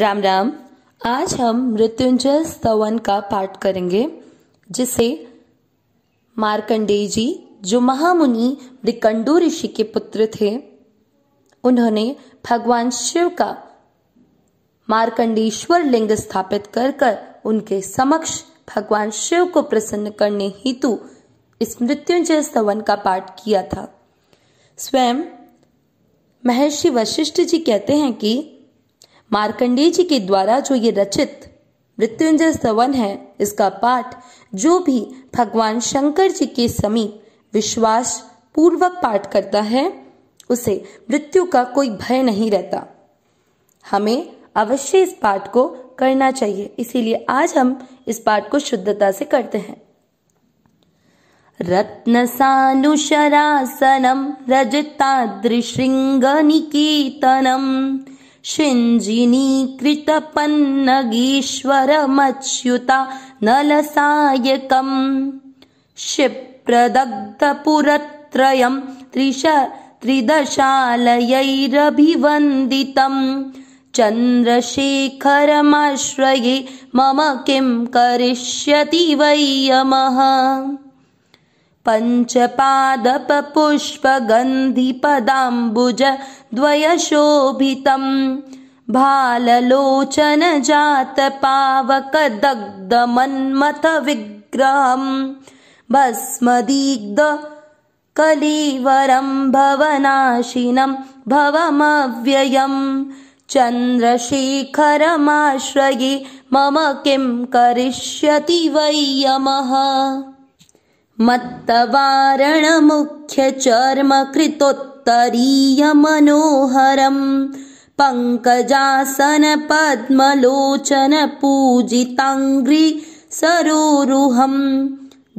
राम राम आज हम मृत्युंजय स्तवन का पाठ करेंगे जिसे मार्कंडेय जी जो महामुनि मृकंडू ऋषि के पुत्र थे उन्होंने भगवान शिव का मार्कंडेश्वर लिंग स्थापित कर कर उनके समक्ष भगवान शिव को प्रसन्न करने हेतु इस मृत्युंजय स्तवन का पाठ किया था स्वयं महर्षि वशिष्ठ जी कहते हैं कि मार्कंडेय जी के द्वारा जो ये रचित मृत्युंजय सवन है इसका पाठ जो भी भगवान शंकर जी के समीप विश्वास पूर्वक पाठ करता है उसे मृत्यु का कोई भय नहीं रहता हमें अवश्य इस पाठ को करना चाहिए इसीलिए आज हम इस पाठ को शुद्धता से करते हैं रत्न रत्नसानुशरासनं निकेतनम शिञ्जिनीकृतपन्नगीश्वरमच्युता नलसायकम् क्षिप्रदग्धपुरत्रयम् त्रिदशालयैरभिवन्दितम् चन्द्रशेखरमाश्रये मम किं करिष्यति वै यमः पञ्च पादप पुष्प द्वयशोभितम् भाल लोचन जात विग्रहम् भस्मदीग्ध कलीवरम् भवनाशिनम् भवमव्ययम् चन्द्रशेखरमाश्रये मम किम् करिष्यति वै यमः मत्तवारणमुख्यचर्मकृतोत्तरीयमनोहरम् कृतोत्तरीय मनोहरम् पङ्कजासन सरोरुहम्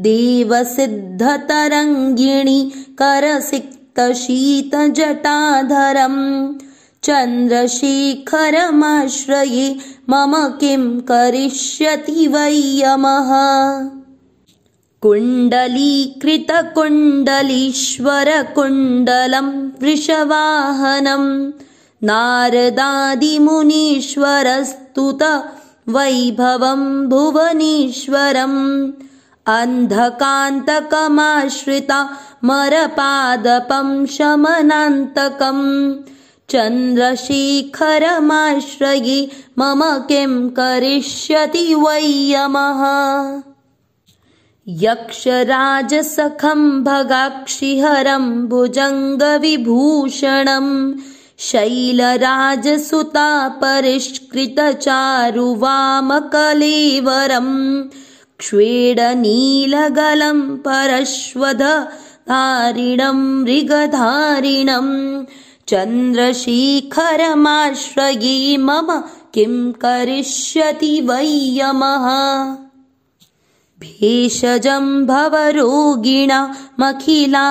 देवसिद्धतरङ्गिणि करसिक्तशीतजटाधरम् चन्द्रशेखरमाश्रये मम किं करिष्यति वै यमः कुण्डलीकृतकुण्डलीश्वरकुण्डलं कुण्डलीश्वर नारदादिमुनीश्वरस्तुत वैभवं भुवनीश्वरम् अन्धकान्तकमाश्रित मरपादपं शमनान्तकम् चन्द्रशेखरमाश्रयि मम किं करिष्यति वै यक्षराजसखं भगाक्षिहरं भुजङ्गविभूषणं शैलराजसुता परिष्कृतचारुवामकलेवरं क्ष्वेडनीलगलं नीलगलम् परश्वधारिणम् मृगधारिणम् मम किं करिष्यति वै यमः भेषजम् मखिलापदामपरा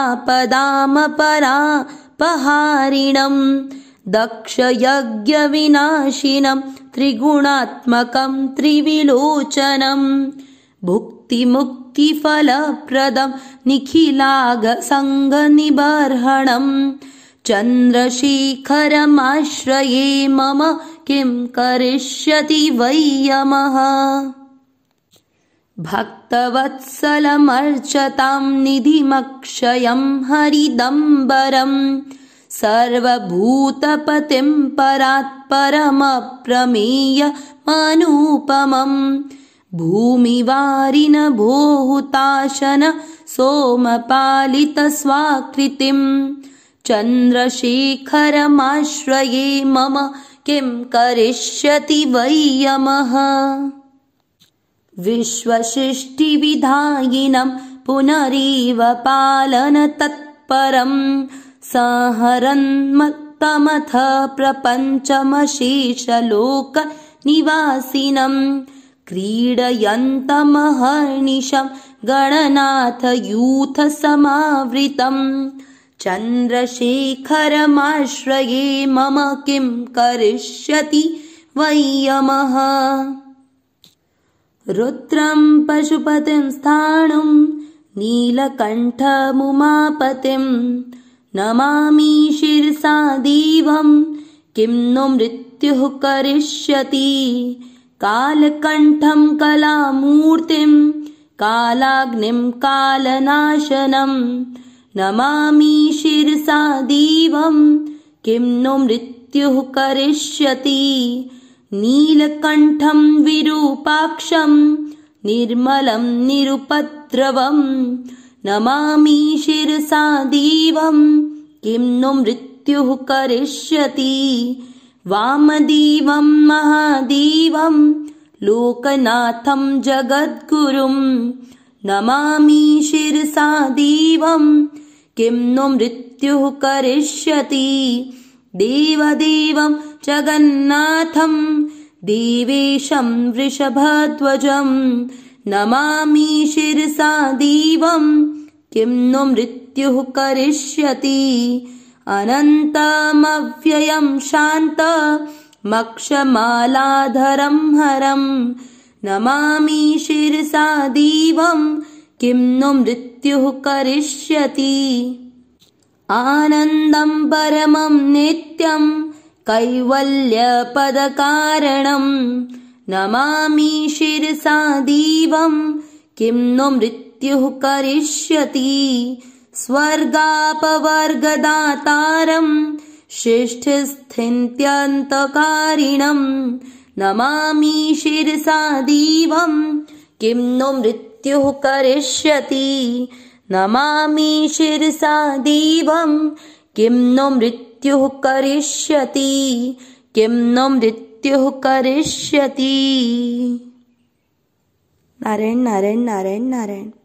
पहारिणम् दक्षयज्ञविनाशिनं त्रिगुणात्मकं त्रिविलोचनम् भुक्तिमुक्तिफलप्रदं निखिलागसङ्गनिबर्हणम् चन्द्रशेखरमाश्रये मम किं करिष्यति वै यमः भक्तवत्सलमर्चतां निधिमक्षयं हरिदम्बरम् सर्वभूतपतिं परात्परमप्रमेय मानुपमम् भूमिवारिन भोहुताशन सोमपालित हुताशन सोमपालितस्वाकृतिं चन्द्रशेखरमाश्रये मम किं करिष्यति वै विश्वसृष्टिविधायिनम् पुनरेव पालन तत्परम् संहरन्मत्तमथ प्रपञ्चमशेष लोक निवासिनम् क्रीडयन्तमहर्निशम् गणनाथ यूथ चन्द्रशेखरमाश्रये मम किम् करिष्यति वै रुद्रम् पशुपतिम् स्थाणुम् नीलकण्ठमुमापतिम् नमामि शिरसा दीवम् किम् नु मृत्युः करिष्यति कालकण्ठम् कलामूर्तिम् कालाग्निम् कालनाशनम् नमामि शिरसा दीवम् किम् नु मृत्युः करिष्यति नीलकण्ठम् विरूपाक्षम् निर्मलं, निरुपद्रवम् नमामि शिरसा शिरसादेवम् किं नु मृत्युः करिष्यति वामदीवं महादीवं लोकनाथम् जगद्गुरुम् नमामि शिरसा शिरसादेवम् किं नु मृत्युः करिष्यति देवदेवम् जगन्नाथम् देवेशम् वृषभध्वजम् नमामि शिरसा दीवम् किम् नु मृत्युः करिष्यति अनन्तमव्ययम् शान्त मक्षमालाधरम् हरम् नमामि शिरसा दीवम् किम् नु मृत्युः करिष्यति परमम् नित्यम् कैवल्यपदकारणम् नमामि शिरसादीवम् किं नो मृत्युः करिष्यति स्वर्गापवर्गदातारम् शिष्ठि नमामि नमामि शिरसादीवम् किं नो मृत्युः करिष्यति नमामि शिरसादीवम् किं नो मृत्यु मृत्यु करिष्यति किं न मृत्युः करिष्यति नारायण नारायण नारायण नारायण